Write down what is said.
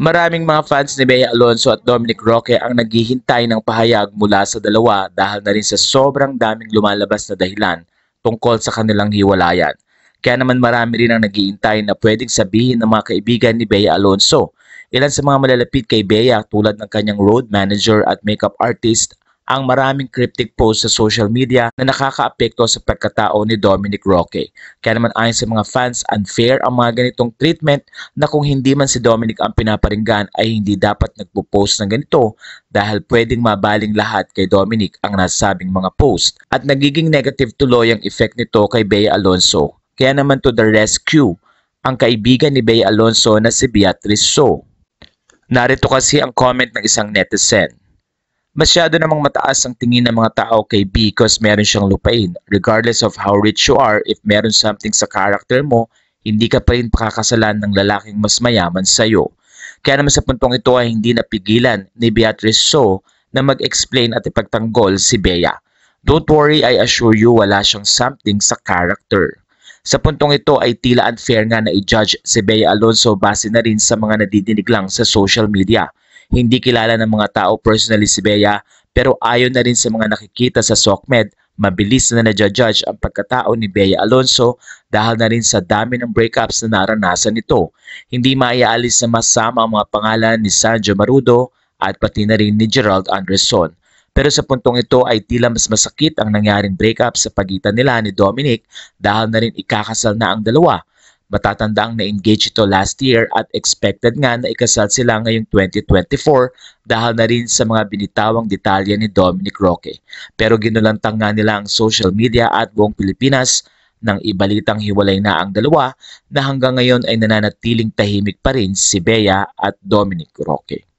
Maraming mga fans ni Bea Alonso at Dominic Roque ang naghihintay ng pahayag mula sa dalawa dahil na rin sa sobrang daming lumalabas na dahilan tungkol sa kanilang hiwalayan. Kaya naman marami rin ang naghihintay na pwedeng sabihin ng mga kaibigan ni Bea Alonso. Ilan sa mga malalapit kay Bea tulad ng kanyang road manager at makeup artist ang maraming cryptic posts sa social media na nakakaapekto sa pagkatao ni Dominic Roque. Kaya naman ayon sa mga fans, unfair ang mga ganitong treatment na kung hindi man si Dominic ang pinaparinggan ay hindi dapat nagpo-post ng ganito dahil pwedeng mabaling lahat kay Dominic ang nasabing mga post at nagiging negative tuloy ang effect nito kay Bea Alonso. Kaya naman to the rescue ang kaibigan ni Bea Alonso na si Beatrice So. Narito kasi ang comment ng isang netizen. Masyado namang mataas ang tingin ng mga tao kay B because meron siyang lupain. Regardless of how rich you are, if meron something sa character mo, hindi ka pa rin pakakasalan ng lalaking mas mayaman sa'yo. Kaya naman sa puntong ito ay hindi napigilan ni Beatrice So na mag-explain at ipagtanggol si Bea. Don't worry, I assure you wala siyang something sa character. Sa puntong ito ay tila unfair nga na i-judge si Bea Alonso base na rin sa mga nadidinig lang sa social media. Hindi kilala ng mga tao personally si Bea pero ayon na rin sa mga nakikita sa SOCMED, mabilis na na judge ang pagkatao ni Bea Alonso dahil na rin sa dami ng breakups na naranasan nito. Hindi maialis na masama ang mga pangalan ni Sanjo Marudo at pati na rin ni Gerald Anderson. Pero sa puntong ito ay tila mas masakit ang nangyaring breakup sa pagitan nila ni Dominic dahil na rin ikakasal na ang dalawa. Matatandang na-engage ito last year at expected nga na ikasal sila ngayong 2024 dahil na rin sa mga binitawang detalye ni Dominic Roque. Pero ginulantang nga nila ang social media at buong Pilipinas nang ibalitang hiwalay na ang dalawa na hanggang ngayon ay nananatiling tahimik pa rin si Bea at Dominic Roque.